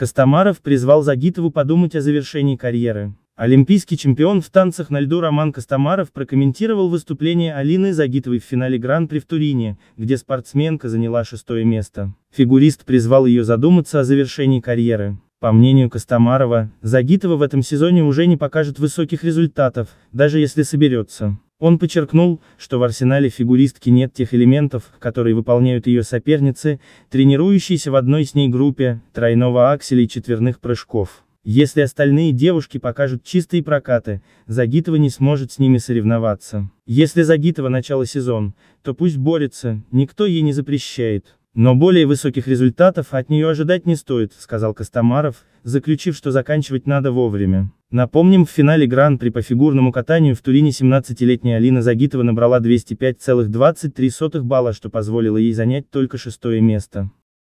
Костомаров призвал Загитову подумать о завершении карьеры. Олимпийский чемпион в танцах на льду Роман Костомаров прокомментировал выступление Алины Загитовой в финале Гран-при в Турине, где спортсменка заняла шестое место. Фигурист призвал ее задуматься о завершении карьеры. По мнению Костомарова, Загитова в этом сезоне уже не покажет высоких результатов, даже если соберется. Он подчеркнул, что в арсенале фигуристки нет тех элементов, которые выполняют ее соперницы, тренирующиеся в одной с ней группе, тройного акселя и четверных прыжков. Если остальные девушки покажут чистые прокаты, Загитова не сможет с ними соревноваться. Если Загитова начало сезон, то пусть борется, никто ей не запрещает. Но более высоких результатов от нее ожидать не стоит, сказал Костомаров, заключив, что заканчивать надо вовремя. Напомним, в финале Гран-при по фигурному катанию в Турине 17-летняя Алина Загитова набрала 205,23 балла, что позволило ей занять только шестое место.